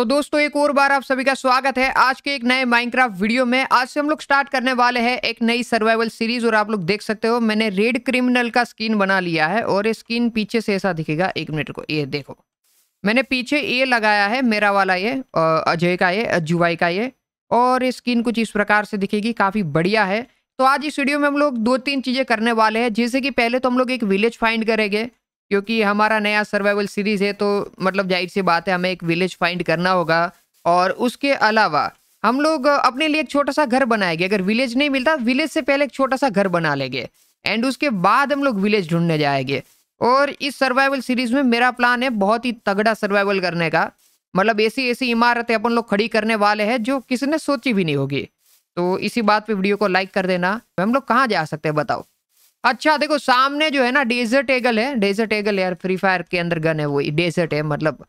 तो दोस्तों एक और बार आप सभी का स्वागत है आज के एक नए माइनक्राफ्ट वीडियो में आज से हम लोग स्टार्ट करने वाले हैं एक नई सर्वाइवल सीरीज और आप लोग देख सकते हो मैंने रेड क्रिमिनल का स्किन बना लिया है और ये स्किन पीछे से ऐसा दिखेगा एक मिनट को ये देखो मैंने पीछे ये लगाया है मेरा वाला ये अजय का ये अजुवाई का ये और ये स्किन कुछ इस प्रकार से दिखेगी काफ़ी बढ़िया है तो आज इस वीडियो में हम लोग दो तीन चीज़ें करने वाले हैं जैसे कि पहले तो हम लोग एक विलेज फाइंड करेंगे क्योंकि हमारा नया सर्वाइवल सीरीज़ है तो मतलब जाहिर सी बात है हमें एक विलेज फाइंड करना होगा और उसके अलावा हम लोग अपने लिए एक छोटा सा घर बनाएंगे अगर विलेज नहीं मिलता विलेज से पहले एक छोटा सा घर बना लेंगे एंड उसके बाद हम लोग विलेज ढूंढने जाएंगे और इस सर्वाइवल सीरीज़ में मेरा प्लान है बहुत ही तगड़ा सर्वाइवल करने का मतलब ऐसी ऐसी इमारतें अपन लोग खड़ी करने वाले हैं जो किसी ने सोची भी नहीं होगी तो इसी बात पे वीडियो को लाइक कर देना तो हम लोग कहाँ जा सकते हैं बताओ अच्छा देखो सामने जो है ना डेजर्ट एगल है डेजर्ट एगल यार फ्री फायर के अंदर गन है वो डेजर्ट है मतलब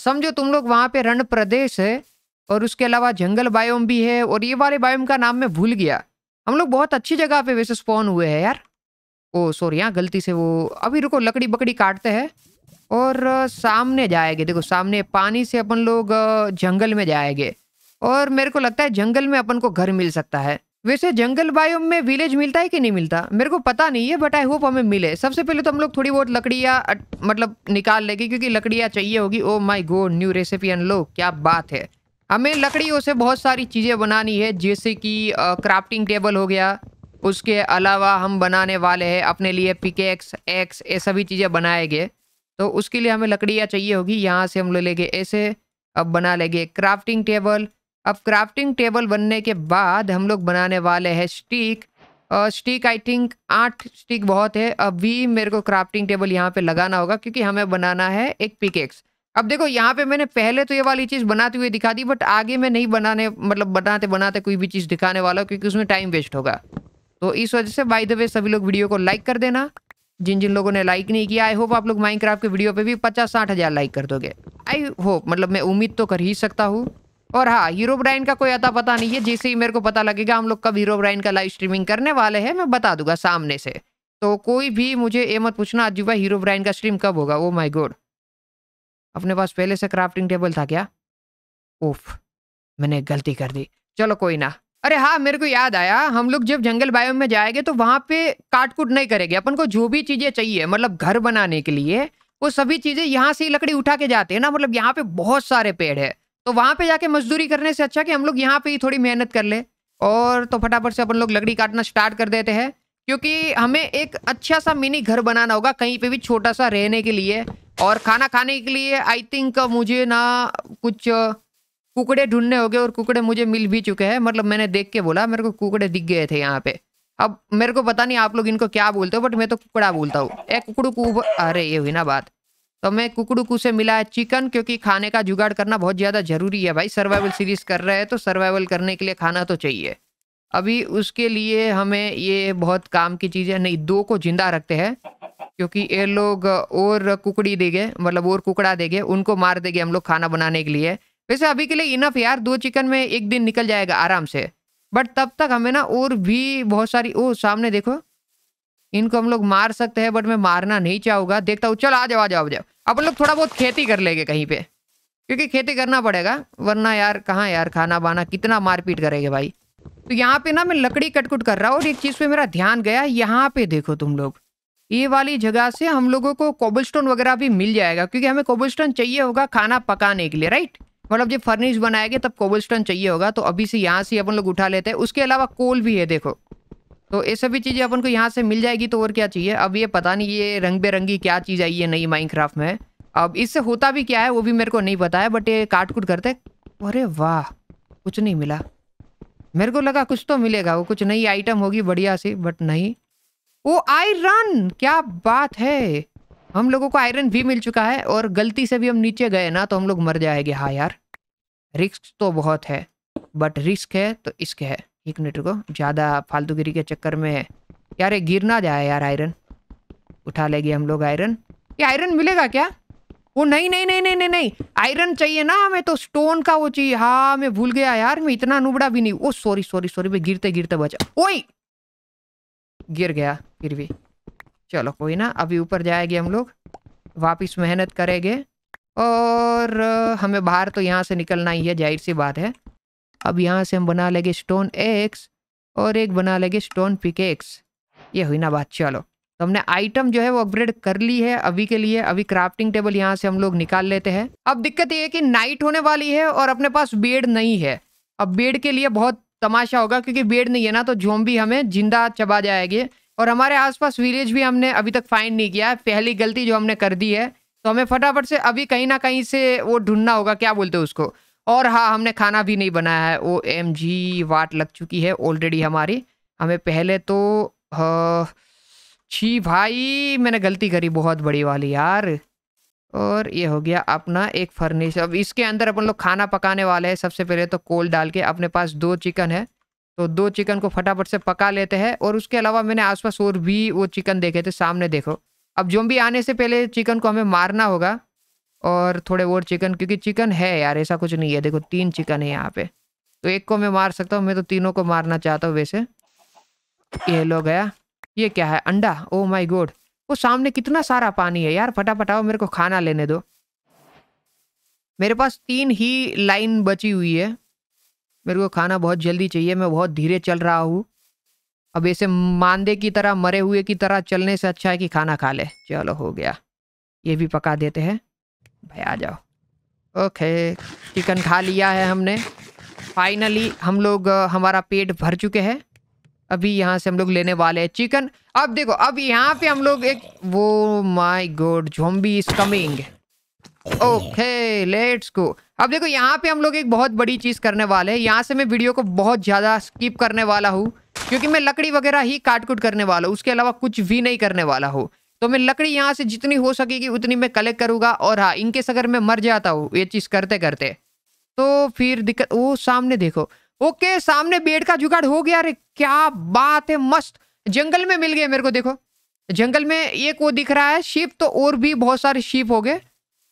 समझो तुम लोग वहाँ पे रण प्रदेश है और उसके अलावा जंगल बायोम भी है और ये वाले बायोम का नाम मैं भूल गया हम लोग बहुत अच्छी जगह पे वैसे स्पॉन हुए हैं यार ओ सॉरी यहाँ गलती से वो अभी रुको लकड़ी बकड़ी काटते हैं और सामने जाएंगे देखो सामने पानी से अपन लोग जंगल में जाएंगे और मेरे को लगता है जंगल में अपन को घर मिल सकता है वैसे जंगल बायोम में विलेज मिलता है कि नहीं मिलता मेरे को पता नहीं है बट आई होप हमें मिले सबसे पहले तो हम लोग थोड़ी बहुत लकड़ियाँ मतलब निकाल लेंगे क्योंकि लकड़ियाँ चाहिए होगी oh my god new recipe लो क्या बात है हमें लकड़ियों से बहुत सारी चीज़ें बनानी है जैसे कि क्राफ्टिंग टेबल हो गया उसके अलावा हम बनाने वाले हैं अपने लिए पिकेक्स एक्स ये सभी चीज़ें बनाएंगे तो उसके लिए हमें लकड़ियाँ चाहिए होगी यहाँ से हम लोग लेंगे ऐसे अब बना लेंगे क्राफ्टिंग टेबल अब क्राफ्टिंग टेबल बनने के बाद हम लोग बनाने वाले हैं स्टिक और स्टिक आई थिंक आठ स्टिक बहुत है अभी मेरे को क्राफ्टिंग टेबल यहाँ पे लगाना होगा क्योंकि हमें बनाना है एक पिकेक्स अब देखो यहाँ पे मैंने पहले तो ये वाली चीज़ बनाते हुए दिखा दी बट आगे मैं नहीं बनाने मतलब बनाते बनाते कोई भी चीज़ दिखाने वाला क्योंकि उसमें टाइम वेस्ट होगा तो इस वजह से बाई द वे सभी लोग वीडियो को लाइक कर देना जिन जिन लोगों ने लाइक नहीं किया आई होप आप लोग क्राफ्ट के वीडियो पे भी पचास साठ हज़ार लाइक कर दोगे आई होप मतलब मैं उम्मीद तो कर ही सकता हूँ और हाँ हीरो ब्राइन का कोई अता पता नहीं है जैसे ही मेरे को पता लगेगा हम लोग कब हीरो ब्राइन का लाइव स्ट्रीमिंग करने वाले हैं मैं बता दूंगा सामने से तो कोई भी मुझे ये मत पूछना अजूबा हीरो ब्राइन का स्ट्रीम कब होगा ओ माई गोड अपने पास पहले से क्राफ्टिंग टेबल था क्या ओफ मैंने गलती कर दी चलो कोई ना अरे हाँ मेरे को याद आया हम लोग जब जंगल बायो में जाएंगे तो वहाँ पे काटकूट नहीं करेंगे अपन को जो भी चीज़ें चाहिए मतलब घर बनाने के लिए वो सभी चीज़ें यहाँ से लकड़ी उठा के जाते हैं ना मतलब यहाँ पे बहुत सारे पेड़ है तो वहाँ पे जाके मजदूरी करने से अच्छा कि हम लोग यहाँ पे ही थोड़ी मेहनत कर ले और तो फटाफट से अपन लोग लकड़ी काटना स्टार्ट कर देते हैं क्योंकि हमें एक अच्छा सा मिनी घर बनाना होगा कहीं पे भी छोटा सा रहने के लिए और खाना खाने के लिए आई थिंक मुझे ना कुछ कुकड़े ढूंढने हो गए और कुकड़े मुझे मिल भी चुके हैं मतलब मैंने देख के बोला मेरे को कुकड़े दिख गए थे यहाँ पे अब मेरे को पता नहीं आप लोग इनको क्या बोलते हो बट मैं तो कुकड़ा बोलता हूँ ए कुकड़ू कु अरे ये हुई ना बात तो मैं कुकड़ू से मिला है चिकन क्योंकि खाने का जुगाड़ करना बहुत ज़्यादा ज़रूरी है भाई सर्वाइवल सीरीज कर रहे हैं तो सर्वाइवल करने के लिए खाना तो चाहिए अभी उसके लिए हमें ये बहुत काम की चीज़ें नहीं दो को जिंदा रखते हैं क्योंकि ये लोग और कुकड़ी देंगे मतलब और कुकड़ा देंगे उनको मार देंगे हम लोग खाना बनाने के लिए वैसे अभी के लिए इनफ यार दो चिकन में एक दिन निकल जाएगा आराम से बट तब तक हमें ना और भी बहुत सारी ओ सामने देखो इनको हम लोग मार सकते हैं बट मैं मारना नहीं चाहूँगा देखता हूँ चल आ जाओ आ जाओ आ जाओ अपन लोग थोड़ा बहुत खेती कर लेंगे कहीं पे क्योंकि खेती करना पड़ेगा वरना यार कहाँ यार खाना बाना कितना मारपीट करेंगे भाई तो यहाँ पे ना मैं लकड़ी कटकुट कर रहा हूँ और एक चीज़ पे मेरा ध्यान गया यहाँ पे देखो तुम लोग ये वाली जगह से हम लोगों को कोबल वगैरह भी मिल जाएगा क्योंकि हमें कोबल चाहिए होगा खाना पकाने के लिए राइट मतलब जब फर्निश बनाएंगे तब कोबल चाहिए होगा तो अभी से यहाँ से अपन लोग उठा लेते हैं उसके अलावा कोल भी है देखो तो ये सभी चीज़ें अपन को यहाँ से मिल जाएगी तो और क्या चाहिए अब ये पता नहीं ये रंग बेरंगी क्या चीज़ आई है नई माइनक्राफ्ट में अब इससे होता भी क्या है वो भी मेरे को नहीं पता है बट ये काट कूट करते अरे वाह कुछ नहीं मिला मेरे को लगा कुछ तो मिलेगा वो कुछ नई आइटम होगी बढ़िया सी बट नहीं वो आयरन क्या बात है हम लोगों को आयरन भी मिल चुका है और गलती से भी हम नीचे गए ना तो हम लोग मर जाएंगे हाँ यार रिस्क तो बहुत है बट रिस्क है तो इसके है एक मिनट रुको ज़्यादा फालतूगिरी के चक्कर में यार ये गिर ना जाए यार आयरन उठा लेंगे हम लोग आयरन ये आयरन मिलेगा क्या वो नहीं नहीं नहीं नहीं नहीं नहीं आयरन चाहिए ना हमें तो स्टोन का वो चाहिए हाँ मैं भूल गया यार मैं इतना नुबड़ा भी नहीं ओ सॉरी सॉरी सॉरी मैं गिरते गिरते बचा ओई गिर गया फिर भी चलो कोई ना अभी ऊपर जाएंगे हम लोग वापस मेहनत करेंगे और हमें बाहर तो यहाँ से निकलना ही है जाहिर सी बात है अब यहाँ से हम बना लेंगे स्टोन एक्स और एक बना लेंगे स्टोन पिक एक्स ये हुई ना बात चलो तो हमने आइटम जो है वो अपग्रेड कर ली है अभी के लिए अभी क्राफ्टिंग टेबल यहाँ से हम लोग निकाल लेते हैं अब दिक्कत ये है कि नाइट होने वाली है और अपने पास बेड नहीं है अब बेड के लिए बहुत तमाशा होगा क्योंकि बेड नहीं है ना तो झोंबी हमें जिंदा चबा जाएगी और हमारे आसपास विलेज भी हमने अभी तक फाइंड नहीं किया है पहली गलती जो हमने कर दी है तो हमें फटाफट से अभी कहीं ना कहीं से वो ढूंढना होगा क्या बोलते हैं उसको और हाँ हमने खाना भी नहीं बनाया है ओ एम जी वाट लग चुकी है ऑलरेडी हमारी हमें पहले तो छी भाई मैंने गलती करी बहुत बड़ी वाली यार और ये हो गया अपना एक फर्निश अब इसके अंदर अपन लोग खाना पकाने वाले हैं सबसे पहले तो कोल डाल के अपने पास दो चिकन है तो दो चिकन को फटाफट से पका लेते हैं और उसके अलावा मैंने आसपास और भी वो चिकन देखे थे सामने देखो अब भी आने से पहले चिकन को हमें मारना होगा और थोड़े और चिकन क्योंकि चिकन है यार ऐसा कुछ नहीं है देखो तीन चिकन है यहाँ पे तो एक को मैं मार सकता हूँ मैं तो तीनों को मारना चाहता हूँ वैसे ये लो गया ये क्या है अंडा ओ माई गोड वो सामने कितना सारा पानी है यार फटाफट आओ मेरे को खाना लेने दो मेरे पास तीन ही लाइन बची हुई है मेरे को खाना बहुत जल्दी चाहिए मैं बहुत धीरे चल रहा हूँ अब ऐसे मांदे की तरह मरे हुए की तरह चलने से अच्छा है कि खाना खा ले चलो हो गया ये भी पका देते हैं भाई आ जाओ ओके चिकन खा लिया है हमने फाइनली हम लोग हमारा पेट भर चुके हैं अभी यहाँ से हम लोग लेने वाले हैं चिकन अब देखो अब यहाँ पे हम लोग एक वो my god zombie is coming okay let's go अब देखो यहाँ पे हम लोग एक बहुत बड़ी चीज़ करने वाले हैं यहाँ से मैं वीडियो को बहुत ज़्यादा स्किप करने वाला हूँ क्योंकि मैं लकड़ी वगैरह ही काट कुट करने वाला हूँ उसके अलावा कुछ भी नहीं करने वाला हूँ तो मैं लकड़ी यहाँ से जितनी हो सकेगी उतनी मैं कलेक्ट करूँगा और हाँ इनकेस अगर मैं मर जाता हूँ ये चीज़ करते करते तो फिर दिक्कत वो सामने देखो ओके सामने बेड का जुगाड़ हो गया अरे क्या बात है मस्त जंगल में मिल गया मेरे को देखो जंगल में एक वो दिख रहा है शिप तो और भी बहुत सारे शिप हो गए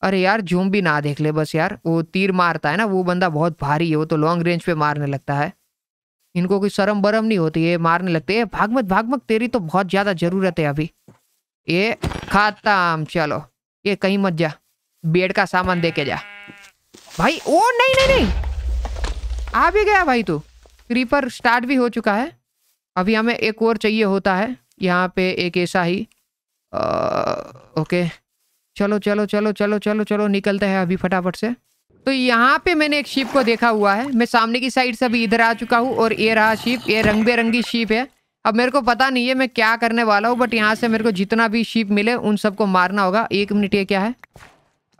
अरे यार झूम भी ना देख ले बस यार वो तीर मारता है ना वो बंदा बहुत भारी है वो तो लॉन्ग रेंज पे मारने लगता है इनको कोई शर्म बरम नहीं होती है मारने लगते है भागमत भागमत तेरी तो बहुत ज़्यादा ज़रूरत है अभी ये खत्म चलो ये कहीं मत जा बेड का सामान दे के जा भाई ओ नहीं नहीं नहीं आ भी गया भाई तू क्रीपर स्टार्ट भी हो चुका है अभी हमें एक और चाहिए होता है यहाँ पे एक ऐसा ही आ, ओके चलो चलो चलो चलो चलो चलो निकलते हैं अभी फटाफट से तो यहाँ पे मैंने एक शिप को देखा हुआ है मैं सामने की साइड से अभी इधर आ चुका हूँ और ये रहा शिप ये रंग बेरंगी शिप है अब मेरे को पता नहीं है मैं क्या करने वाला हूँ बट यहाँ से मेरे को जितना भी शीप मिले उन सबको मारना होगा एक मिनट ये क्या है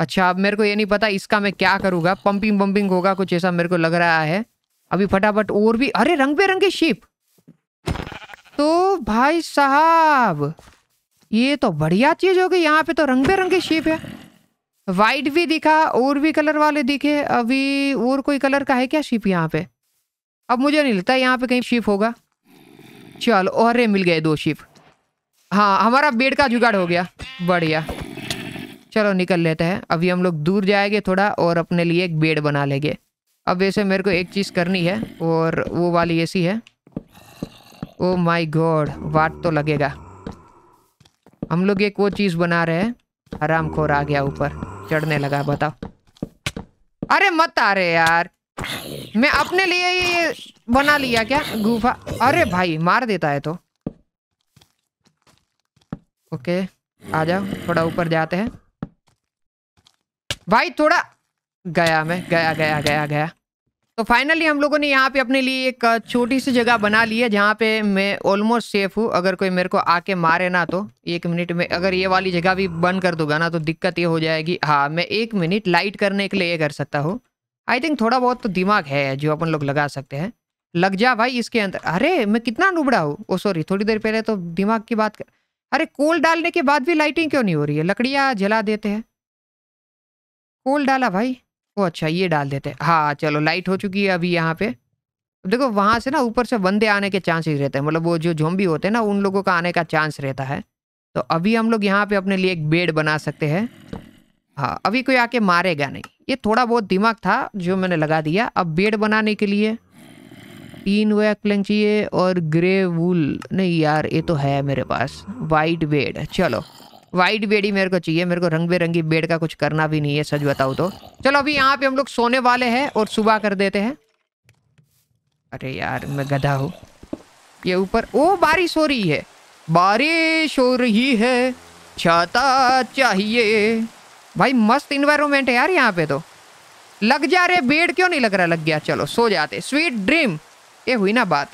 अच्छा अब मेरे को ये नहीं पता इसका मैं क्या करूँगा पंपिंग पंपिंग होगा कुछ ऐसा मेरे को लग रहा है अभी फटाफट और भी अरे रंग बेरंगे शीप तो भाई साहब ये तो बढ़िया चीज़ हो गई यहाँ पे तो रंग बेरंगे शीप है वाइट भी दिखा और भी कलर वाले दिखे अभी और कोई कलर का है क्या शीप यहाँ पे अब मुझे नहीं लगता यहाँ पे कहीं शीप होगा चलो अरे मिल गए दो शिप हाँ हमारा बेड का जुगाड़ हो गया बढ़िया चलो निकल लेते हैं अभी हम लोग दूर जाएंगे थोड़ा और अपने लिए एक बेड बना लेंगे अब वैसे मेरे को एक चीज़ करनी है और वो वाली ऐसी है ओ माय गॉड वाट तो लगेगा हम लोग एक वो चीज़ बना रहे हैं आराम खोर आ गया ऊपर चढ़ने लगा बताओ अरे मत आ रहे यार मैं अपने लिए ये बना लिया क्या गुफा अरे भाई मार देता है तो ओके आ जाओ थोड़ा ऊपर जाते हैं भाई थोड़ा गया मैं गया गया गया गया तो फाइनली हम लोगों ने यहाँ पे अपने लिए एक छोटी सी जगह बना ली है जहाँ पे मैं ऑलमोस्ट सेफ हूँ अगर कोई मेरे को आके मारे ना तो एक मिनट में अगर ये वाली जगह भी बंद कर दूंगा ना तो दिक्कत ये हो जाएगी हाँ मैं एक मिनट लाइट करने के लिए ये कर सकता हूँ आई थिंक थोड़ा बहुत तो दिमाग है जो अपन लोग लगा सकते हैं लग जा भाई इसके अंदर अरे मैं कितना डूबड़ा हूँ ओ सॉरी थोड़ी देर पहले तो दिमाग की बात कर अरे कोल डालने के बाद भी लाइटिंग क्यों नहीं हो रही है लकड़ियाँ जला देते हैं कोल डाला भाई ओ अच्छा ये डाल देते हैं हाँ चलो लाइट हो चुकी है अभी यहाँ पे देखो वहाँ से ना ऊपर से बंदे आने के चांसेस रहते हैं मतलब वो जो झोंबी होते हैं ना उन लोगों का आने का चांस रहता है तो अभी हम लोग यहाँ पे अपने लिए एक बेड बना सकते हैं हाँ अभी कोई आके मारेगा नहीं ये थोड़ा बहुत दिमाग था जो मैंने लगा दिया अब बेड बनाने के लिए तीन वैकलिंग चाहिए और ग्रे वूल नहीं यार ये तो है मेरे पास वाइट बेड चलो वाइट बेड ही मेरे को चाहिए मेरे को रंग बेरंगी बेड का कुछ करना भी नहीं है सच बताऊँ तो चलो अभी यहाँ पे हम लोग सोने वाले हैं और सुबह कर देते हैं अरे यार मैं गधा हूँ ये ऊपर ओ बारिश हो रही है बारिश हो रही है छाता चाहिए भाई मस्त इन्वायरमेंट है यार यहाँ पे तो लग जा रहे बेड क्यों नहीं लग रहा लग गया चलो सो जाते स्वीट ड्रीम ये हुई ना बात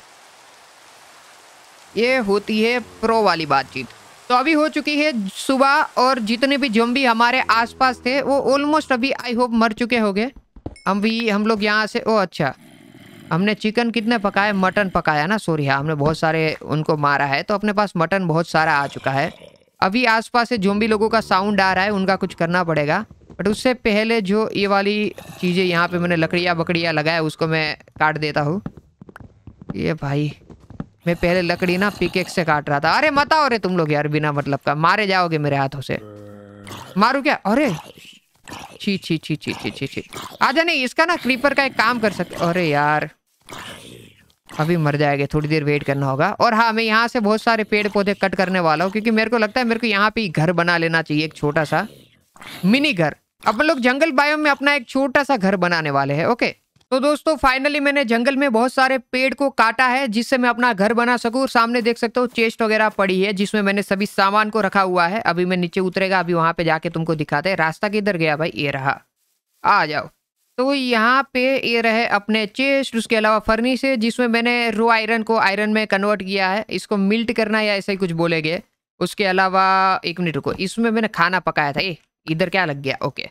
ये होती है प्रो वाली बातचीत तो अभी हो चुकी है सुबह और जितने भी जम्बी हमारे आसपास थे वो ऑलमोस्ट अभी आई होप मर चुके होंगे हम भी हम लोग यहाँ से ओ अच्छा हमने चिकन कितने पकाए मटन पकाया ना सॉरी हाँ हमने बहुत सारे उनको मारा है तो अपने पास मटन बहुत सारा आ चुका है अभी आसपास से जो भी लोगों का साउंड आ रहा है उनका कुछ करना पड़ेगा बट उससे पहले जो ये वाली चीज़ें यहाँ पे मैंने लकड़ियाँ बकड़ियाँ लगाया उसको मैं काट देता हूँ ये भाई मैं पहले लकड़ी ना पिकेक से काट रहा था अरे मत आओ रे तुम लोग यार बिना मतलब का मारे जाओगे मेरे हाथों से मारू क्या अरे छी छी छी छी छी छी छी आ नहीं इसका ना क्रीपर का एक काम कर सकते अरे यार अभी मर जाएंगे थोड़ी देर वेट करना होगा और हाँ मैं यहाँ से बहुत सारे पेड़ पौधे कट करने वाला हूँ क्योंकि मेरे को लगता है मेरे को यहाँ पे घर बना लेना चाहिए एक छोटा सा मिनी घर अपन लोग जंगल बायोम में अपना एक छोटा सा घर बनाने वाले हैं ओके तो दोस्तों फाइनली मैंने जंगल में बहुत सारे पेड़ को काटा है जिससे मैं अपना घर बना सकूँ सामने देख सकते हो चेस्ट वगैरह पड़ी है जिसमें मैंने सभी सामान को रखा हुआ है अभी मैं नीचे उतरेगा अभी वहाँ पे जाके तुमको दिखाते रास्ता किधर गया भाई ये रहा आ जाओ तो यहाँ पे ये रहे अपने चेस्ट उसके अलावा फर्निश है जिसमें मैंने रो आयरन को आयरन में कन्वर्ट किया है इसको मिल्ट करना या ऐसा ही कुछ बोलेंगे उसके अलावा एक मिनट रुको इसमें मैंने खाना पकाया था ए इधर क्या लग गया ओके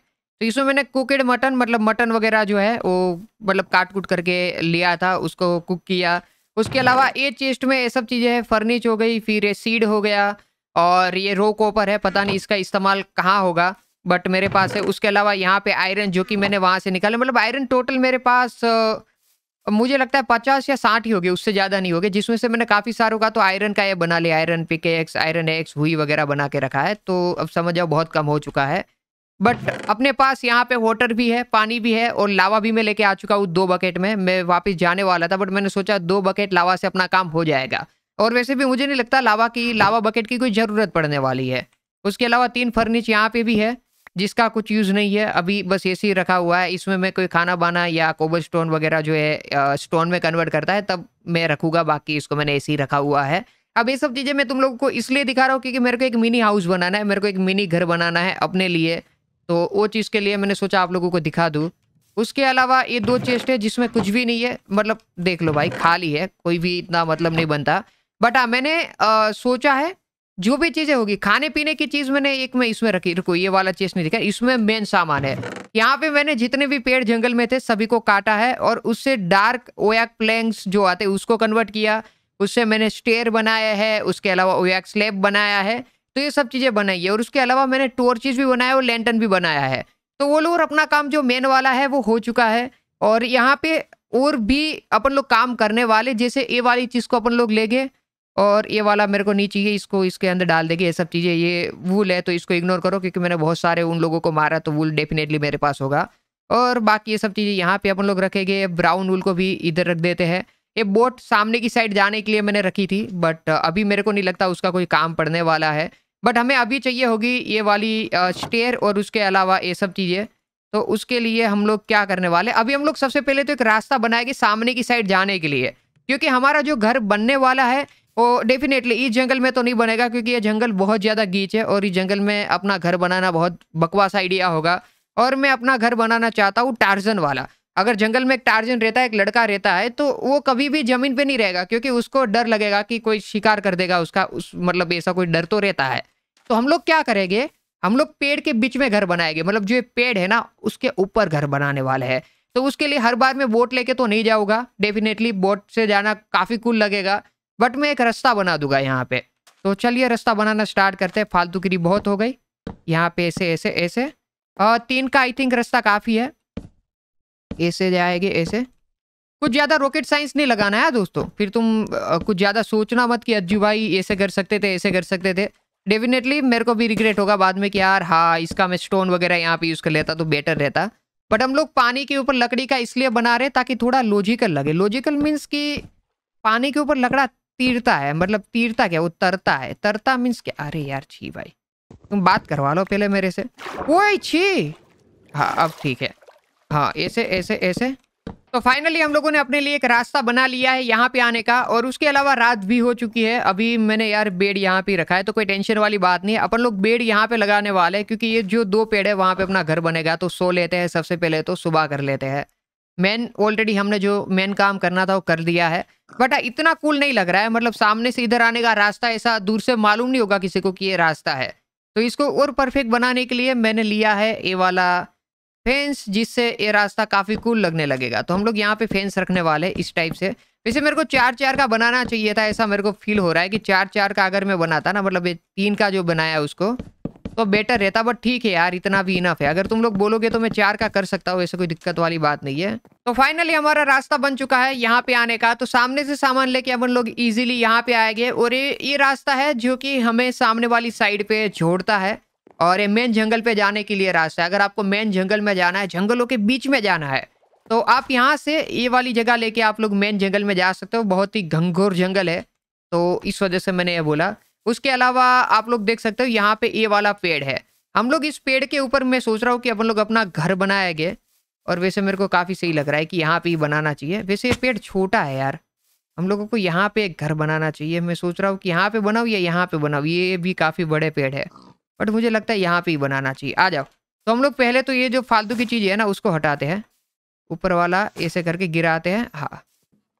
तो इसमें मैंने कुकेड मटन मतलब मटन वगैरह जो है वो मतलब काट कुट करके लिया था उसको कुक किया उसके अलावा ये चेस्ट में ये सब चीज़ें हैं फर्निच हो गई फिर ये सीड हो गया और ये रो कोपर है पता नहीं इसका इस्तेमाल कहाँ होगा बट मेरे पास है उसके अलावा यहाँ पे आयरन जो कि मैंने वहाँ से निकाले मतलब आयरन टोटल मेरे पास मुझे लगता है पचास या साठ ही होगी उससे ज़्यादा नहीं होगी जिसमें से मैंने काफ़ी सारों का तो आयरन का ये बना लिया आयरन के एक्स आयरन एक्स हुई वगैरह बना के रखा है तो अब समझ जाओ बहुत कम हो चुका है बट अपने पास यहाँ पे वाटर भी है पानी भी है और लावा भी मैं लेके आ चुका हूँ दो बकेट में मैं वापस जाने वाला था बट मैंने सोचा दो बकेट लावा से अपना काम हो जाएगा और वैसे भी मुझे नहीं लगता लावा की लावा बकेट की कोई ज़रूरत पड़ने वाली है उसके अलावा तीन फर्नीच यहाँ पर भी है जिसका कुछ यूज़ नहीं है अभी बस ए सी रखा हुआ है इसमें मैं कोई खाना बाना या कोबल स्टोन वगैरह जो है स्टोन में कन्वर्ट करता है तब मैं रखूँगा बाकी इसको मैंने ए रखा हुआ है अब ये सब चीज़ें मैं तुम लोगों को इसलिए दिखा रहा हूँ क्योंकि मेरे को एक मिनी हाउस बनाना है मेरे को एक मिनी घर बनाना है अपने लिए तो वो चीज़ के लिए मैंने सोचा आप लोगों को दिखा दूँ उसके अलावा ये दो चेस्ट है जिसमें कुछ भी नहीं है मतलब देख लो भाई खाली है कोई भी इतना मतलब नहीं बनता बट हाँ मैंने आ, सोचा है जो भी चीजें होगी खाने पीने की चीज मैंने एक में इसमें रखी रुको ये वाला चीज नहीं दिखा इसमें मेन सामान है यहाँ पे मैंने जितने भी पेड़ जंगल में थे सभी को काटा है और उससे डार्क ओयाक प्लैंग्स जो आते उसको कन्वर्ट किया उससे मैंने स्टेयर बनाया है उसके अलावा ओयाक स्लेब बनाया है तो ये सब चीज़ें बनाई है और उसके अलावा मैंने टोर्चेज भी बनाया और लेंटन भी बनाया है तो वो लोग अपना काम जो मेन वाला है वो हो चुका है और यहाँ पे और भी अपन लोग काम करने वाले जैसे ये वाली चीज़ को अपन लोग ले गए और ये वाला मेरे को नहीं चाहिए इसको इसके अंदर डाल देगी ये सब चीज़ें ये वूल है तो इसको इग्नोर करो क्योंकि मैंने बहुत सारे उन लोगों को मारा तो वूल डेफिनेटली मेरे पास होगा और बाकी ये सब चीज़ें यहाँ पे अपन लोग रखेंगे ब्राउन वूल को भी इधर रख देते हैं ये बोट सामने की साइड जाने के लिए मैंने रखी थी बट अभी मेरे को नहीं लगता उसका कोई काम पड़ने वाला है बट हमें अभी चाहिए होगी ये वाली स्टेयर और उसके अलावा ये सब चीज़ें तो उसके लिए हम लोग क्या करने वाले अभी हम लोग सबसे पहले तो एक रास्ता बनाएंगे सामने की साइड जाने के लिए क्योंकि हमारा जो घर बनने वाला है और डेफिनेटली इस जंगल में तो नहीं बनेगा क्योंकि ये जंगल बहुत ज़्यादा गीच है और इस जंगल में अपना घर बनाना बहुत बकवास आइडिया होगा और मैं अपना घर बनाना चाहता हूँ टार्जन वाला अगर जंगल में एक टार्जन रहता है एक लड़का रहता है तो वो कभी भी जमीन पे नहीं रहेगा क्योंकि उसको डर लगेगा कि कोई शिकार कर देगा उसका उस मतलब ऐसा कोई डर तो रहता है तो हम लोग क्या करेंगे हम लोग पेड़ के बीच में घर बनाएंगे मतलब जो पेड़ है ना उसके ऊपर घर बनाने वाले हैं तो उसके लिए हर बार में बोट लेके तो नहीं जाऊँगा डेफिनेटली बोट से जाना काफ़ी कुल लगेगा बट मैं एक रास्ता बना दूंगा यहाँ पे तो चलिए रास्ता बनाना स्टार्ट करते हैं फालतू गिरी बहुत हो गई यहाँ पे ऐसे ऐसे ऐसे और तीन का आई थिंक रास्ता काफ़ी है ऐसे जाएगी ऐसे कुछ ज़्यादा रॉकेट साइंस नहीं लगाना है दोस्तों फिर तुम कुछ ज़्यादा सोचना मत कि अज्जू भाई ऐसे कर सकते थे ऐसे कर सकते थे डेफिनेटली मेरे को भी रिग्रेट होगा बाद में कि यार हाँ इसका मैं स्टोन वगैरह यहाँ पे यूज़ कर लेता तो बेटर रहता बट हम लोग पानी के ऊपर लकड़ी का इसलिए बना रहे ताकि थोड़ा लॉजिकल लगे लॉजिकल मीन्स कि पानी के ऊपर लकड़ा तीरता है मतलब तीरता क्या वो तरता है तरता मीन्स क्या अरे यार छी भाई तुम बात करवा लो पहले मेरे से वो छी हाँ अब ठीक है हाँ ऐसे ऐसे ऐसे तो फाइनली हम लोगों ने अपने लिए एक रास्ता बना लिया है यहाँ पे आने का और उसके अलावा रात भी हो चुकी है अभी मैंने यार बेड यहाँ पे रखा है तो कोई टेंशन वाली बात नहीं है अपन लोग बेड यहाँ पे लगाने वाले हैं क्योंकि ये जो दो पेड़ है वहाँ पे अपना घर बनेगा तो सो लेते हैं सबसे पहले तो सुबह कर लेते हैं मैन ऑलरेडी हमने जो मेन काम करना था वो कर दिया है बट इतना कूल नहीं लग रहा है मतलब सामने से इधर आने का रास्ता ऐसा दूर से मालूम नहीं होगा किसी को कि ये रास्ता है तो इसको और परफेक्ट बनाने के लिए मैंने लिया है ये वाला फेंस जिससे ये रास्ता काफ़ी कूल लगने लगेगा तो हम लोग यहाँ पे फेंस रखने वाले इस टाइप से वैसे मेरे को चार चार का बनाना चाहिए था ऐसा मेरे को फील हो रहा है कि चार चार का अगर मैं बनाता ना मतलब ये तीन का जो बनाया उसको तो बेटर रहता बट ठीक है यार इतना भी इनफ है अगर तुम लोग बोलोगे तो मैं चार का कर सकता हूँ ऐसे कोई दिक्कत वाली बात नहीं है तो फाइनली हमारा रास्ता बन चुका है यहाँ पे आने का तो सामने से सामान लेके अपन लोग इजीली यहाँ पे आएंगे और ये ये रास्ता है जो कि हमें सामने वाली साइड पे जोड़ता है और ये मेन जंगल पे जाने के लिए रास्ता है अगर आपको मेन जंगल में जाना है जंगलों के बीच में जाना है तो आप यहाँ से ये वाली जगह लेके आप लोग मेन जंगल में जा सकते हो बहुत ही घंघोर जंगल है तो इस वजह से मैंने ये बोला उसके अलावा आप लोग देख सकते हो यहाँ पे ये वाला पेड़ है हम लोग इस पेड़ के ऊपर मैं सोच रहा हूँ कि अपन लोग अपना घर बनाएंगे और वैसे मेरे को काफ़ी सही लग रहा है कि यहाँ पे ही बनाना चाहिए वैसे ये पेड़ छोटा है यार हम लोगों को यहाँ पे एक घर बनाना चाहिए मैं सोच रहा हूँ कि यहाँ पे बनाऊँ या यहाँ पे बनाऊँ ये भी काफ़ी बड़े पेड़ है बट मुझे लगता है यहाँ पे ही बनाना चाहिए आ जाओ तो हम लोग पहले तो ये जो फालतू की चीज़ है ना उसको हटाते हैं ऊपर वाला ऐसे करके गिराते हैं हाँ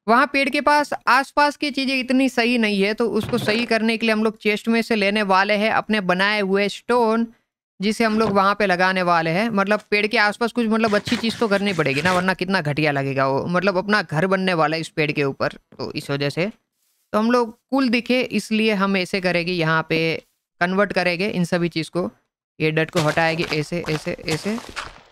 वहाँ पेड़ के पास आसपास की चीज़ें इतनी सही नहीं है तो उसको सही करने के लिए हम लोग चेस्ट में से लेने वाले हैं अपने बनाए हुए स्टोन जिसे हम लोग वहाँ पे लगाने वाले हैं मतलब पेड़ के आसपास कुछ मतलब अच्छी चीज़ तो करनी पड़ेगी ना वरना कितना घटिया लगेगा वो मतलब अपना घर बनने वाला है इस पेड़ के ऊपर तो इस वजह से तो हम लोग कुल दिखे इसलिए हम ऐसे करेंगे यहाँ पे कन्वर्ट करेंगे इन सभी चीज़ को ये डट को हटाएगी ऐसे ऐसे ऐसे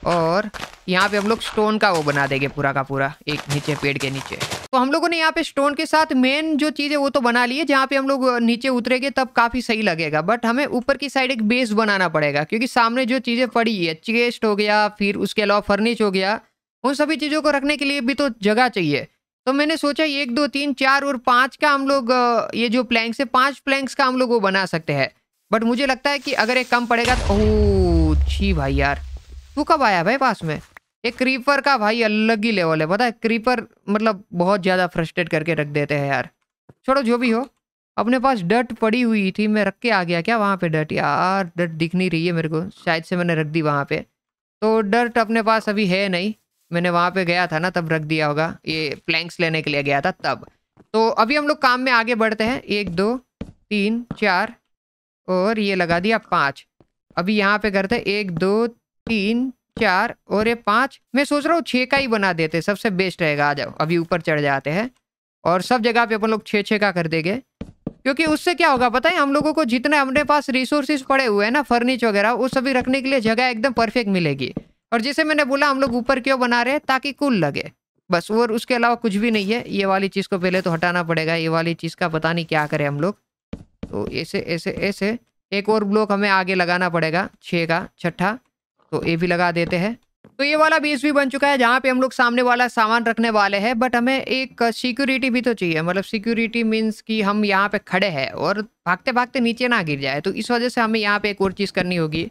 और यहाँ पे हम लोग स्टोन का वो बना देंगे पूरा का पूरा एक नीचे पेड़ के नीचे तो हम लोगों ने यहाँ पे स्टोन के साथ मेन जो चीज़ है वो तो बना ली है जहाँ पे हम लोग नीचे उतरेंगे तब काफ़ी सही लगेगा बट हमें ऊपर की साइड एक बेस बनाना पड़ेगा क्योंकि सामने जो चीज़ें पड़ी है चेस्ट हो गया फिर उसके अलावा फर्निश हो गया उन सभी चीज़ों को रखने के लिए भी तो जगह चाहिए तो मैंने सोचा एक दो तीन चार और पाँच का हम लोग ये जो प्लैंक्स है पाँच प्लैंक्स का हम लोग वो बना सकते हैं बट मुझे लगता है कि अगर ये कम पड़ेगा तो ओ छी भाई यार तू कब आया भाई पास में एक क्रीपर का भाई अलग ही लेवल है पता है क्रीपर मतलब बहुत ज़्यादा फ्रस्ट्रेट करके रख देते हैं यार छोड़ो जो भी हो अपने पास डर्ट पड़ी हुई थी मैं रख के आ गया क्या वहाँ पे डर्ट यार डट दिख नहीं रही है मेरे को शायद से मैंने रख दी वहाँ पे तो डर्ट अपने पास अभी है नहीं मैंने वहाँ पे गया था ना तब रख दिया होगा ये प्लैंक्स लेने के लिए गया था तब तो अभी हम लोग काम में आगे बढ़ते हैं एक दो तीन चार और ये लगा दिया पाँच अभी यहाँ पे करते हैं एक दो तीन चार और ये पाँच मैं सोच रहा हूँ छः का ही बना देते सबसे बेस्ट रहेगा आ जाओ अभी ऊपर चढ़ जाते हैं और सब जगह पे अपन लोग छः छः का कर देंगे क्योंकि उससे क्या होगा पता है हम लोगों को जितने अपने पास रिसोर्सेज पड़े हुए हैं ना फर्नीचर वगैरह वो सभी रखने के लिए जगह एकदम परफेक्ट मिलेगी और जैसे मैंने बोला हम लोग ऊपर क्यों बना रहे हैं ताकि कुल लगे बस और उसके अलावा कुछ भी नहीं है ये वाली चीज़ को पहले तो हटाना पड़ेगा ये वाली चीज़ का पता नहीं क्या करें हम लोग तो ऐसे ऐसे ऐसे एक और ब्लॉक हमें आगे लगाना पड़ेगा छः का छठा तो ए भी लगा देते हैं तो ये वाला बेस भी बन चुका है जहाँ पे हम लोग सामने वाला सामान रखने वाले हैं बट हमें एक सिक्योरिटी भी तो चाहिए मतलब सिक्योरिटी मीन्स कि हम यहाँ पे खड़े हैं और भागते भागते नीचे ना गिर जाए तो इस वजह से हमें यहाँ पे एक और चीज़ करनी होगी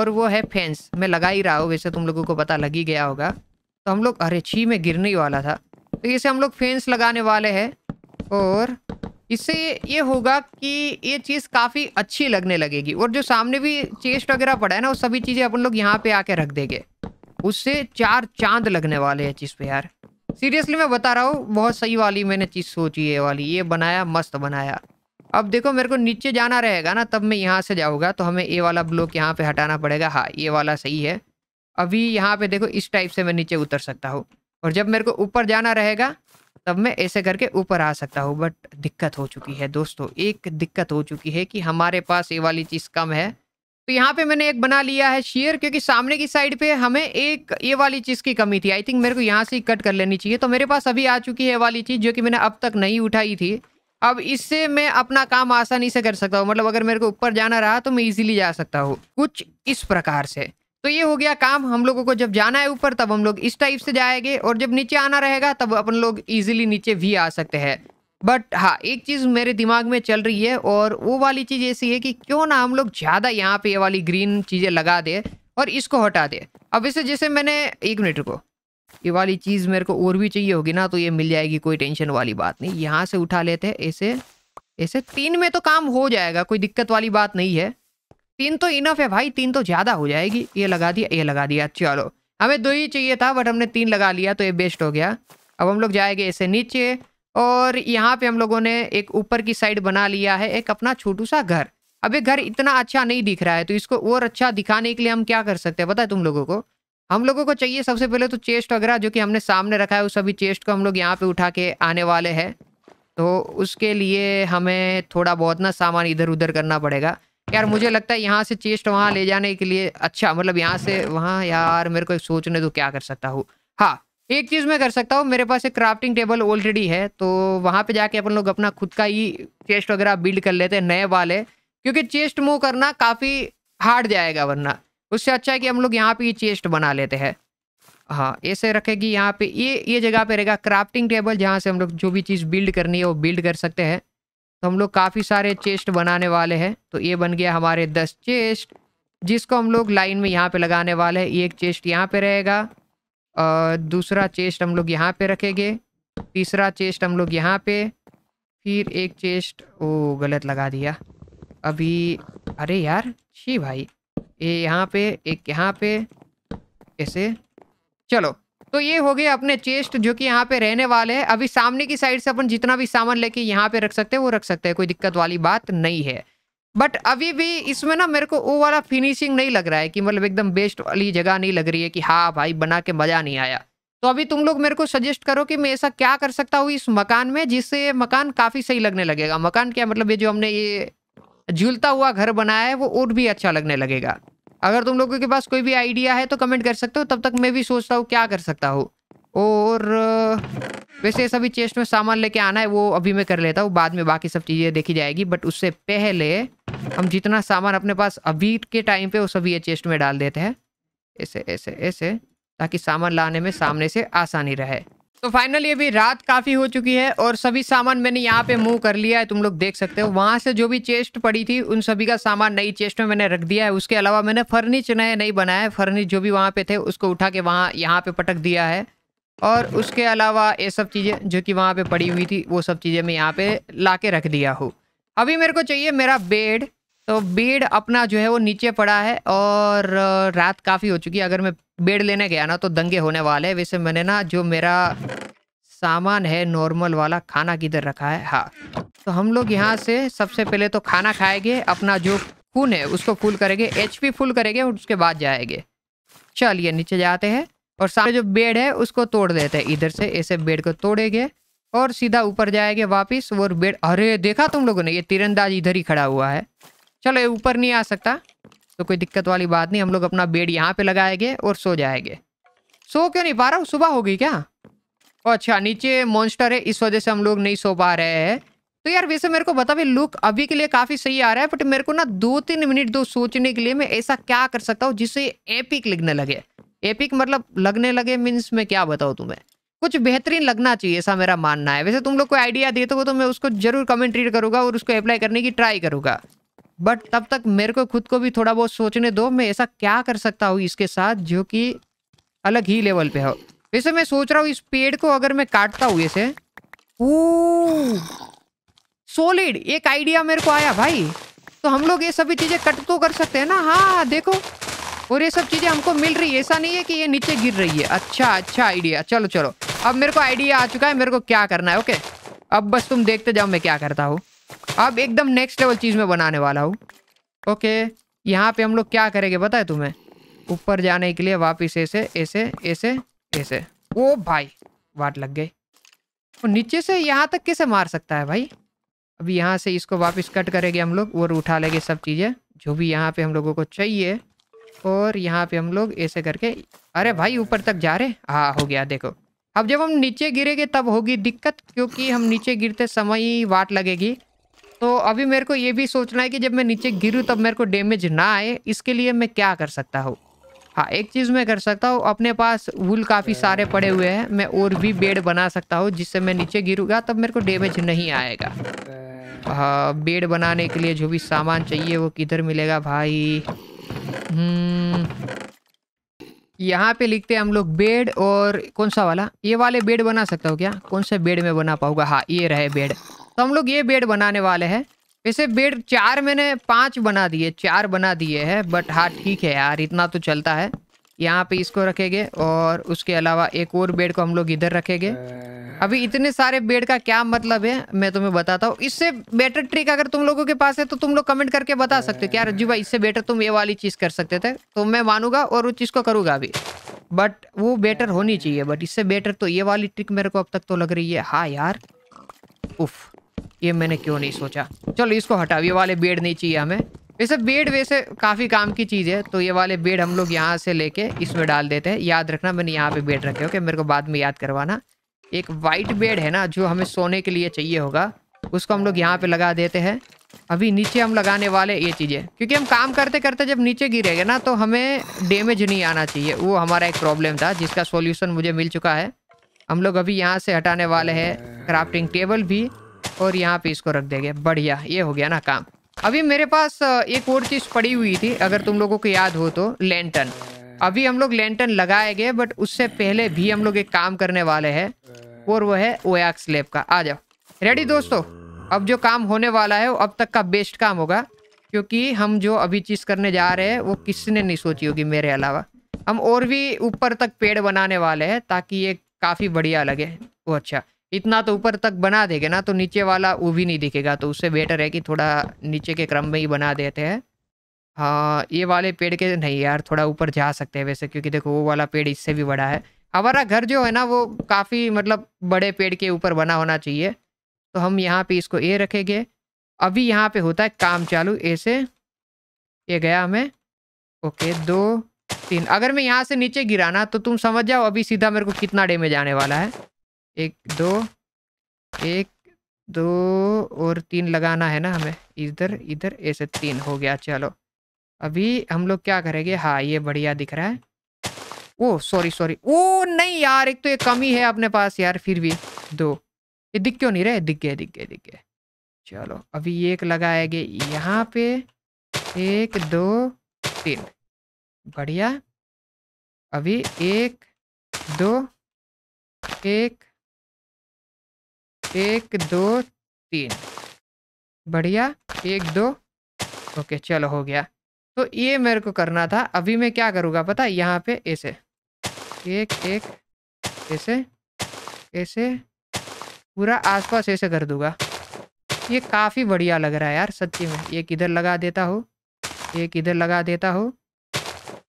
और वो है फेंस मैं लगा ही रहा हूँ वैसे तुम लोगों को पता लग ही गया होगा तो हम लोग अरे छी में गिरने ही वाला था तो इसे हम लोग फेंस लगाने वाले हैं और इससे ये होगा कि ये चीज़ काफ़ी अच्छी लगने लगेगी और जो सामने भी चेस्ट वगैरह पड़ा है ना वो सभी चीज़ें अपन लोग यहाँ पे आके रख देंगे उससे चार चांद लगने वाले हैं चीज़ पे यार सीरियसली मैं बता रहा हूँ बहुत सही वाली मैंने चीज़ सोची है वाली ये बनाया मस्त बनाया अब देखो मेरे को नीचे जाना रहेगा ना तब मैं यहाँ से जाऊँगा तो हमें ये वाला ब्लॉक यहाँ पर हटाना पड़ेगा हाँ ये वाला सही है अभी यहाँ पर देखो इस टाइप से मैं नीचे उतर सकता हूँ और जब मेरे को ऊपर जाना रहेगा तब मैं ऐसे करके ऊपर आ सकता हूँ बट दिक्कत हो चुकी है दोस्तों एक दिक्कत हो चुकी है कि हमारे पास ये वाली चीज़ कम है तो यहाँ पे मैंने एक बना लिया है शेयर क्योंकि सामने की साइड पे हमें एक ये वाली चीज़ की कमी थी आई थिंक मेरे को यहाँ से ही कट कर लेनी चाहिए तो मेरे पास अभी आ चुकी है वाली चीज़ जो कि मैंने अब तक नहीं उठाई थी अब इससे मैं अपना काम आसानी से कर सकता हूँ मतलब अगर मेरे को ऊपर जाना रहा तो मैं ईजिली जा सकता हूँ कुछ इस प्रकार से तो ये हो गया काम हम लोगों को जब जाना है ऊपर तब हम लोग इस टाइप से जाएंगे और जब नीचे आना रहेगा तब अपन लोग इजीली नीचे भी आ सकते हैं बट हाँ एक चीज़ मेरे दिमाग में चल रही है और वो वाली चीज़ ऐसी है कि क्यों ना हम लोग ज़्यादा यहाँ पे ये वाली ग्रीन चीज़ें लगा दे और इसको हटा दे अब इसे जैसे मैंने एक मिनट को ये वाली चीज़ मेरे को और भी चाहिए होगी ना तो ये मिल जाएगी कोई टेंशन वाली बात नहीं यहाँ से उठा लेते हैं ऐसे ऐसे तीन में तो काम हो जाएगा कोई दिक्कत वाली बात नहीं है तीन तो इनफ है भाई तीन तो ज़्यादा हो जाएगी ये लगा दिया ये लगा दिया चलो हमें दो ही चाहिए था बट हमने तीन लगा लिया तो ये बेस्ट हो गया अब हम लोग जाएंगे इसे नीचे और यहाँ पे हम लोगों ने एक ऊपर की साइड बना लिया है एक अपना छोटू सा घर अब ये घर इतना अच्छा नहीं दिख रहा है तो इसको और अच्छा दिखाने के लिए हम क्या कर सकते हैं बताए तुम लोगों को हम लोगों को चाहिए सबसे पहले तो चेस्ट वगैरह जो कि हमने सामने रखा है उस सभी चेस्ट को हम लोग यहाँ पे उठा के आने वाले हैं तो उसके लिए हमें थोड़ा बहुत ना सामान इधर उधर करना पड़ेगा यार मुझे लगता है यहाँ से चेस्ट वहाँ ले जाने के लिए अच्छा मतलब यहाँ से वहाँ यार मेरे को एक सोचने तो क्या कर सकता हूँ हाँ एक चीज़ मैं कर सकता हूँ मेरे पास एक क्राफ्टिंग टेबल ऑलरेडी है तो वहाँ पे जाके अपन लोग अपना खुद का ही चेस्ट वगैरह बिल्ड कर लेते हैं नए वाले क्योंकि चेस्ट मूव करना काफ़ी हार्ड जाएगा वरना उससे अच्छा है कि हम लोग यहाँ पे ये चेस्ट बना लेते हैं हाँ ऐसे रखेगी यहाँ पे ये ये जगह पे रहेगा क्राफ्टिंग टेबल जहाँ से हम लोग जो भी चीज़ बिल्ड करनी है वो बिल्ड कर सकते हैं तो हम लोग काफ़ी सारे चेस्ट बनाने वाले हैं तो ये बन गया हमारे दस चेस्ट जिसको हम लोग लाइन में यहाँ पे लगाने वाले हैं एक चेस्ट यहाँ पे रहेगा और दूसरा चेस्ट हम लोग यहाँ पे रखेंगे तीसरा चेस्ट हम लोग यहाँ पे फिर एक चेस्ट ओ गलत लगा दिया अभी अरे यार छी भाई ये यहाँ पे एक यहाँ पे ऐसे चलो तो ये हो गया अपने चेस्ट जो कि यहाँ पे रहने वाले हैं अभी सामने की साइड से अपन जितना भी सामान लेके यहाँ पे रख सकते हैं वो रख सकते हैं कोई दिक्कत वाली बात नहीं है बट अभी भी इसमें ना मेरे को वो वाला फिनिशिंग नहीं लग रहा है कि मतलब एकदम बेस्ट वाली जगह नहीं लग रही है कि हाँ भाई बना के मज़ा नहीं आया तो अभी तुम लोग मेरे को सजेस्ट करो कि मैं ऐसा क्या कर सकता हूँ इस मकान में जिससे मकान काफ़ी सही लगने लगेगा मकान क्या मतलब ये जो हमने ये झूलता हुआ घर बनाया है वो और भी अच्छा लगने लगेगा अगर तुम लोगों के पास कोई भी आइडिया है तो कमेंट कर सकते हो तब तक मैं भी सोचता हूँ क्या कर सकता हूँ और वैसे सभी चेस्ट में सामान लेके आना है वो अभी मैं कर लेता हूँ बाद में बाकी सब चीज़ें देखी जाएगी बट उससे पहले हम जितना सामान अपने पास अभी के टाइम पे वो सभी ये चेस्ट में डाल देते हैं ऐसे ऐसे ऐसे ताकि सामान लाने में सामने से आसानी रहे तो फाइनली अभी रात काफ़ी हो चुकी है और सभी सामान मैंने यहाँ पे मूव कर लिया है तुम लोग देख सकते हो वहाँ से जो भी चेस्ट पड़ी थी उन सभी का सामान नई चेस्ट में मैंने रख दिया है उसके अलावा मैंने फर्नीचर नए नहीं बनाया है फर्नीच जो भी वहाँ पे थे उसको उठा के वहाँ यहाँ पे पटक दिया है और उसके अलावा ये सब चीज़ें जो कि वहाँ पर पड़ी हुई थी वो सब चीज़ें मैं यहाँ पर ला के रख दिया हूँ अभी मेरे को चाहिए मेरा बेड तो बेड अपना जो है वो नीचे पड़ा है और रात काफ़ी हो चुकी है अगर मैं बेड लेने गया ना तो दंगे होने वाले वैसे मैंने ना जो मेरा सामान है नॉर्मल वाला खाना किधर रखा है हाँ तो हम लोग यहाँ से सबसे पहले तो खाना खाएंगे अपना जो खून है उसको फुल करेंगे एच फुल करेंगे और उसके बाद जाएंगे चलिए नीचे जाते हैं और सामने जो बेड है उसको तोड़ देते हैं इधर से ऐसे बेड को तोड़ेंगे और सीधा ऊपर जाएंगे वापस और बेड अरे देखा तुम लोगों ने ये तीरंदाज इधर ही खड़ा हुआ है चलो ये ऊपर नहीं आ सकता तो कोई दिक्कत वाली बात नहीं हम लोग अपना बेड यहाँ पे लगाएंगे और सो जाएंगे सो क्यों नहीं पा रहा हूँ सुबह होगी क्या अच्छा नीचे मॉन्स्टर है इस वजह से हम लोग नहीं सो पा रहे हैं तो यार वैसे मेरे को बता भी लुक अभी के लिए काफ़ी सही आ रहा है बट मेरे को ना दो तीन मिनट दो सोचने के लिए मैं ऐसा क्या कर सकता हूँ जिससे एपिक लगने लगे एपिक मतलब लगने लगे मीन्स मैं क्या बताऊँ तुम्हें कुछ बेहतरीन लगना चाहिए ऐसा मेरा मानना है वैसे तुम लोग कोई आइडिया देते हो तो मैं उसको जरूर कमेंट रीड करूँगा और उसको अप्लाई करने की ट्राई करूँगा बट तब तक मेरे को खुद को भी थोड़ा बहुत सोचने दो मैं ऐसा क्या कर सकता हूँ इसके साथ जो कि अलग ही लेवल पे हो वैसे मैं सोच रहा हूँ इस पेड़ को अगर मैं काटता हूँ ऐसे सोलिड एक आइडिया मेरे को आया भाई तो हम लोग ये सभी चीज़ें कट तो कर सकते हैं ना हाँ देखो और ये सब चीज़ें हमको मिल रही है ऐसा नहीं है कि ये नीचे गिर रही है अच्छा अच्छा आइडिया चलो चलो अब मेरे को आइडिया आ चुका है मेरे को क्या करना है ओके अब बस तुम देखते जाओ मैं क्या करता हूँ अब एकदम नेक्स्ट लेवल चीज़ में बनाने वाला हूँ ओके यहाँ पे हम लोग क्या करेंगे बताए तुम्हें ऊपर जाने के लिए वापस ऐसे ऐसे ऐसे ऐसे ओ भाई वाट लग गई नीचे से यहाँ तक कैसे मार सकता है भाई अब यहाँ से इसको वापस कट करेंगे हम लोग और उठा लेंगे सब चीज़ें जो भी यहाँ पे हम लोगों को चाहिए और यहाँ पे हम लोग ऐसे करके अरे भाई ऊपर तक जा रहे हाँ हो गया देखो अब जब हम नीचे गिरेंगे तब होगी दिक्कत क्योंकि हम नीचे गिरते समय ही वाट लगेगी तो अभी मेरे को ये भी सोचना है कि जब मैं नीचे गिरूँ तब मेरे को डैमेज ना आए इसके लिए मैं क्या कर सकता हूँ हाँ एक चीज़ मैं कर सकता हूँ अपने पास वुल काफ़ी सारे पड़े हुए हैं मैं और भी बेड बना सकता हूँ जिससे मैं नीचे गिरूँगा तब मेरे को डैमेज नहीं आएगा हाँ बेड बनाने के लिए जो भी सामान चाहिए वो किधर मिलेगा भाई हम्म, यहाँ पे लिखते हैं हम लोग बेड और कौन सा वाला ये वाले बेड बना सकता हूँ क्या कौन सा बेड में बना पाऊँगा हाँ ये रहे बेड तो हम लोग ये बेड बनाने वाले हैं वैसे बेड चार मैंने पांच बना दिए चार बना दिए हैं बट हाँ ठीक है यार इतना तो चलता है यहाँ पे इसको रखेंगे और उसके अलावा एक और बेड को हम लोग इधर रखेंगे अभी इतने सारे बेड का क्या मतलब है मैं तुम्हें बताता हूँ इससे बेटर ट्रिक अगर तुम लोगों के पास है तो तुम लोग कमेंट करके बता सकते हो क्या रज्जू भाई इससे बेटर तुम ये वाली चीज़ कर सकते थे तो मैं मानूंगा और उस चीज़ को करूँगा अभी बट वो बेटर होनी चाहिए बट इससे बेटर तो ये वाली ट्रिक मेरे को अब तक तो लग रही है हाँ यार उफ़ ये मैंने क्यों नहीं सोचा चलो इसको हटाओ ये वाले बेड नहीं चाहिए हमें वैसे बेड वैसे काफ़ी काम की चीज़ है तो ये वाले बेड हम लोग यहाँ से लेके इसमें डाल देते हैं याद रखना मैंने यहाँ पे बेड रखे ओके मेरे को बाद में याद करवाना एक वाइट बेड है ना जो हमें सोने के लिए चाहिए होगा उसको हम लोग यहाँ पे लगा देते हैं अभी नीचे हम लगाने वाले ये चीज़ें क्योंकि हम काम करते करते जब नीचे गिरेगा ना तो हमें डैमेज नहीं आना चाहिए वो हमारा एक प्रॉब्लम था जिसका सोल्यूशन मुझे मिल चुका है हम लोग अभी यहाँ से हटाने वाले हैं क्राफ्टिंग टेबल भी और यहाँ पे इसको रख देंगे बढ़िया ये हो गया ना काम अभी मेरे पास एक और चीज़ पड़ी हुई थी अगर तुम लोगों को याद हो तो लेंटन अभी हम लोग लेंटन लगाएंगे बट उससे पहले भी हम लोग एक काम करने वाले हैं और वो है ओयाक स्लेब का आ जाओ रेडी दोस्तों अब जो काम होने वाला है वो अब तक का बेस्ट काम होगा क्योंकि हम जो अभी चीज़ करने जा रहे हैं वो किसने नहीं सोची होगी मेरे अलावा हम और भी ऊपर तक पेड़ बनाने वाले हैं ताकि ये काफ़ी बढ़िया लगे वो अच्छा इतना तो ऊपर तक बना देंगे ना तो नीचे वाला वो भी नहीं दिखेगा तो उससे बेटर है कि थोड़ा नीचे के क्रम में ही बना देते हैं हाँ ये वाले पेड़ के नहीं यार थोड़ा ऊपर जा सकते हैं वैसे क्योंकि देखो वो वाला पेड़ इससे भी बड़ा है हमारा घर जो है ना वो काफ़ी मतलब बड़े पेड़ के ऊपर बना होना चाहिए तो हम यहाँ पे इसको ए रखेंगे अभी यहाँ पे होता है काम चालू ए से ये गया हमें ओके दो तीन अगर मैं यहाँ से नीचे गिराना तो तुम समझ जाओ अभी सीधा मेरे को कितना डेमेज आने वाला है एक दो एक दो और तीन लगाना है ना हमें इधर इधर ऐसे तीन हो गया चलो अभी हम लोग क्या करेंगे हाँ ये बढ़िया दिख रहा है ओ सॉरी सॉरी ओ नहीं यार एक तो ये कमी है अपने पास यार फिर भी दो ये दिख क्यों नहीं रहे दिख गए दिख गए दिख गए चलो अभी एक लगाएंगे यहाँ पे एक दो तीन बढ़िया अभी एक दो एक एक दो तीन बढ़िया एक दो ओके चलो हो गया तो ये मेरे को करना था अभी मैं क्या करूँगा पता यहाँ पे ऐसे एक एक ऐसे ऐसे पूरा आसपास ऐसे कर दूंगा ये काफ़ी बढ़िया लग रहा है यार सच्ची में एक इधर लगा देता हो एक इधर लगा देता हो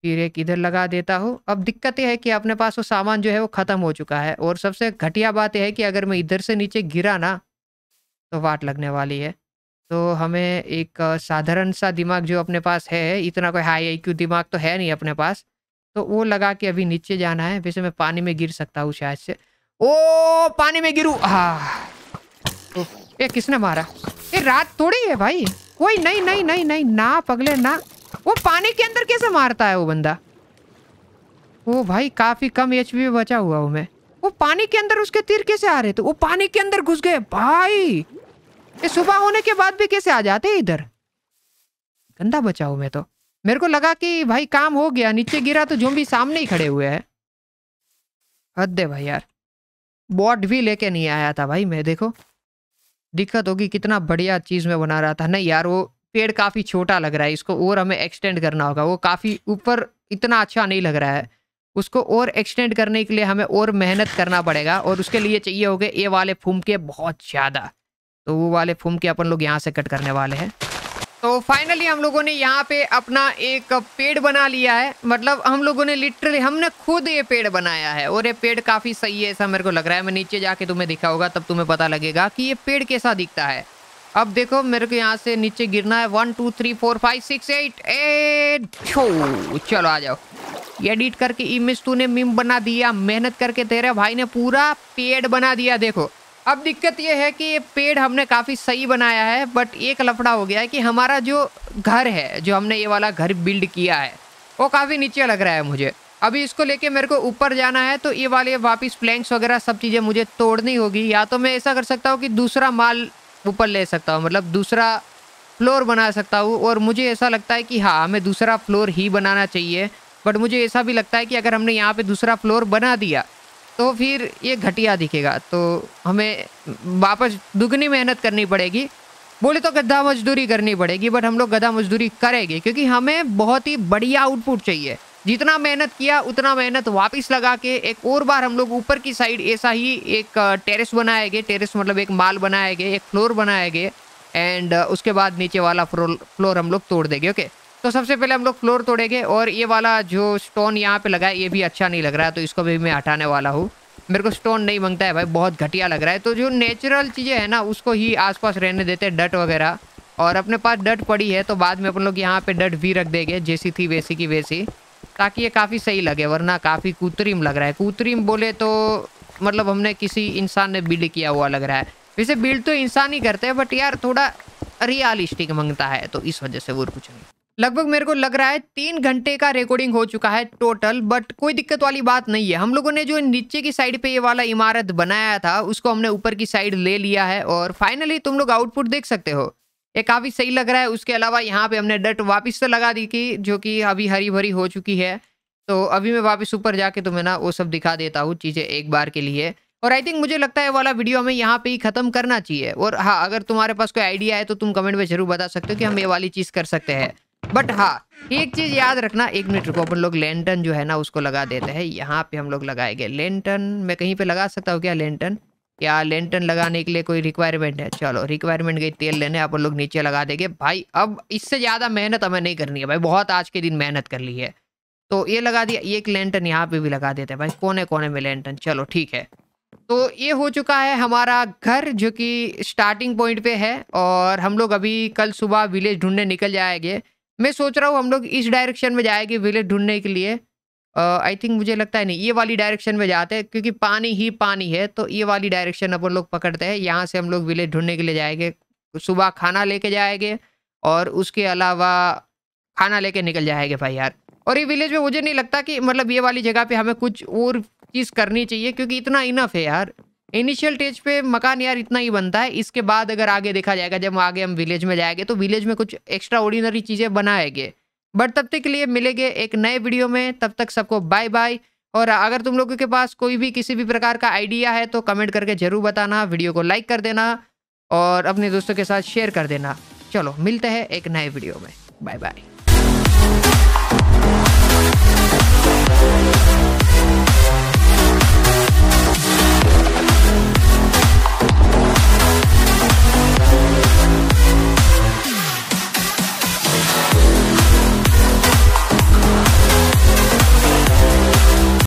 फिर एक इधर लगा देता हूँ अब दिक्कत यह है कि अपने पास वो सामान जो है वो ख़त्म हो चुका है और सबसे घटिया बात यह है कि अगर मैं इधर से नीचे गिरा ना तो वाट लगने वाली है तो हमें एक साधारण सा दिमाग जो अपने पास है इतना कोई हाई आई दिमाग तो है नहीं अपने पास तो वो लगा के अभी नीचे जाना है वैसे मैं पानी में गिर सकता हूँ शायद से ओ पानी में गिरू हा तो, ये किसने मारा ये रात थोड़ी है भाई कोई नहीं नहीं नहीं नहीं ना पगले ना वो पानी के अंदर कैसे मारता है वो बंदा वो भाई काफी कम एच में बचा हुआ हूँ मैं वो पानी के अंदर उसके तीर कैसे आ रहे थे वो पानी के अंदर घुस गए भाई ये सुबह होने के बाद भी कैसे आ जाते इधर गंदा बचा हूँ मैं तो मेरे को लगा कि भाई काम हो गया नीचे गिरा तो जो भी सामने ही खड़े हुए हैं हद दे भाई यार बॉट भी लेके नहीं आया था भाई मैं देखो दिक्कत होगी कितना बढ़िया चीज़ मैं बना रहा था नहीं यार वो पेड़ काफ़ी छोटा लग रहा है इसको और हमें एक्सटेंड करना होगा वो काफ़ी ऊपर इतना अच्छा नहीं लग रहा है उसको और एक्सटेंड करने के लिए हमें और मेहनत करना पड़ेगा और उसके लिए चाहिए हो गए ये वाले फूमके बहुत ज़्यादा तो वो वाले फूमके अपन लोग यहाँ से कट करने वाले हैं तो फाइनली हम लोगों ने यहाँ पे अपना एक पेड़ बना लिया है मतलब हम लोगों ने लिटरली हमने खुद ये पेड़ बनाया है और ये पेड़ काफ़ी सही है ऐसा मेरे को लग रहा है मैं नीचे जाके तुम्हें दिखा होगा तब तुम्हें पता लगेगा कि ये पेड़ कैसा दिखता है अब देखो मेरे को यहाँ से नीचे गिरना है one two three four five six eight eight चलो आ जाओ एडिट करके इमेज तूने मिम बना दिया मेहनत करके तेरे भाई ने पूरा पेड़ बना दिया देखो अब दिक्कत यह है कि ये पेड़ हमने काफ़ी सही बनाया है बट एक लफड़ा हो गया है कि हमारा जो घर है जो हमने ये वाला घर बिल्ड किया है वो काफ़ी नीचे लग रहा है मुझे अभी इसको लेके मेरे को ऊपर जाना है तो ये वाले वापस प्लैंक्स वगैरह सब चीज़ें मुझे तोड़नी होगी या तो मैं ऐसा कर सकता हूँ कि दूसरा माल ऊपर ले सकता हूँ मतलब दूसरा फ्लोर बना सकता हूँ और मुझे ऐसा लगता है कि हाँ हमें दूसरा फ्लोर ही बनाना चाहिए बट मुझे ऐसा भी लगता है कि अगर हमने यहाँ पे दूसरा फ्लोर बना दिया तो फिर ये घटिया दिखेगा तो हमें वापस दुगनी मेहनत करनी पड़ेगी बोले तो गधा मजदूरी करनी पड़ेगी बट हम लोग गधा मजदूरी करेंगे क्योंकि हमें बहुत ही बढ़िया आउटपुट चाहिए जितना मेहनत किया उतना मेहनत वापस लगा के एक और बार हम लोग ऊपर की साइड ऐसा ही एक टेरेस बनाएंगे टेरेस मतलब एक माल बनाएंगे एक फ्लोर बनाएंगे एंड उसके बाद नीचे वाला फ्लोर हम लोग तोड़ देंगे ओके तो सबसे पहले हम लोग फ्लोर तोड़ेंगे और ये वाला जो स्टोन यहाँ पे लगा है ये भी अच्छा नहीं लग रहा है तो इसको भी मैं हटाने वाला हूँ मेरे को स्टोन नहीं मंगता है भाई बहुत घटिया लग रहा है तो जो नेचुरल चीज़ें हैं ना उसको ही आसपास रहने देते हैं डट वगैरह और अपने पास डट पड़ी है तो बाद में अपन लोग यहाँ पे डट भी रख देंगे जैसी थी वैसी की वैसी ताकि ये काफ़ी सही लगे वरना काफ़ी कृत्रिम लग रहा है कृत्रिम बोले तो मतलब हमने किसी इंसान ने बिल्ड किया हुआ लग रहा है वैसे बिल्ड तो इंसान ही करते हैं बट यार थोड़ा रियलिस्टिक मंगता है तो इस वजह से वो कुछ नहीं लगभग मेरे को लग रहा है तीन घंटे का रिकॉर्डिंग हो चुका है टोटल बट कोई दिक्कत वाली बात नहीं है हम लोगों ने जो नीचे की साइड पे ये वाला इमारत बनाया था उसको हमने ऊपर की साइड ले लिया है और फाइनली तुम लोग आउटपुट देख सकते हो ये काफ़ी सही लग रहा है उसके अलावा यहाँ पे हमने डट वापस से तो लगा दी थी जो कि अभी हरी भरी हो चुकी है तो अभी मैं वापस ऊपर जाके तुम्हें तो ना वो सब दिखा देता हूँ चीज़ें एक बार के लिए और आई थिंक मुझे लगता है वाला वीडियो हमें यहाँ पे ही खत्म करना चाहिए और हाँ अगर तुम्हारे पास कोई आइडिया है तो तुम कमेंट में जरूर बता सकते हो कि हम ये वाली चीज़ कर सकते हैं बट हाँ एक चीज़ याद रखना एक मिनट रुको अपन लोग लेंटन जो है ना उसको लगा देते हैं यहाँ पे हम लोग लगाएंगे लेंटन मैं कहीं पे लगा सकता हूँ क्या लेंटन क्या लेंटन लगाने के लिए कोई रिक्वायरमेंट है चलो रिक्वायरमेंट गई तेल लेने आप लोग नीचे लगा देंगे भाई अब इससे ज़्यादा मेहनत हमें नहीं करनी है भाई बहुत आज के दिन मेहनत कर ली है तो ये लगा दिया ये एक लेंटन यहाँ पे भी लगा देते हैं भाई कोने कोने में लेंटन चलो ठीक है तो ये हो चुका है हमारा घर जो कि स्टार्टिंग पॉइंट पे है और हम लोग अभी कल सुबह विलेज ढूंढने निकल जाएंगे मैं सोच रहा हूँ हम लोग इस डायरेक्शन में जाएंगे विलेज ढूंढने के लिए आई थिंक मुझे लगता है नहीं ये वाली डायरेक्शन में जाते हैं क्योंकि पानी ही पानी है तो ये वाली डायरेक्शन अपन लोग पकड़ते हैं यहाँ से हम लोग विलेज ढूंढने के लिए जाएंगे सुबह खाना लेके जाएंगे और उसके अलावा खाना लेके निकल जाएंगे भाई यार और ये विलेज में मुझे नहीं लगता कि मतलब ये वाली जगह पर हमें कुछ और चीज़ करनी चाहिए क्योंकि इतना इनफ है यार इनिशियल स्टेज पे मकान यार इतना ही बनता है इसके बाद अगर आगे देखा जाएगा जब आगे हम विलेज में जाएंगे तो विलेज में कुछ एक्स्ट्रा ऑर्डिनरी चीज़ें बनाएंगे बट तब तक के लिए मिलेंगे एक नए वीडियो में तब तक सबको बाय बाय और अगर तुम लोगों के पास कोई भी किसी भी प्रकार का आइडिया है तो कमेंट करके ज़रूर बताना वीडियो को लाइक कर देना और अपने दोस्तों के साथ शेयर कर देना चलो मिलते हैं एक नए वीडियो में बाय बाय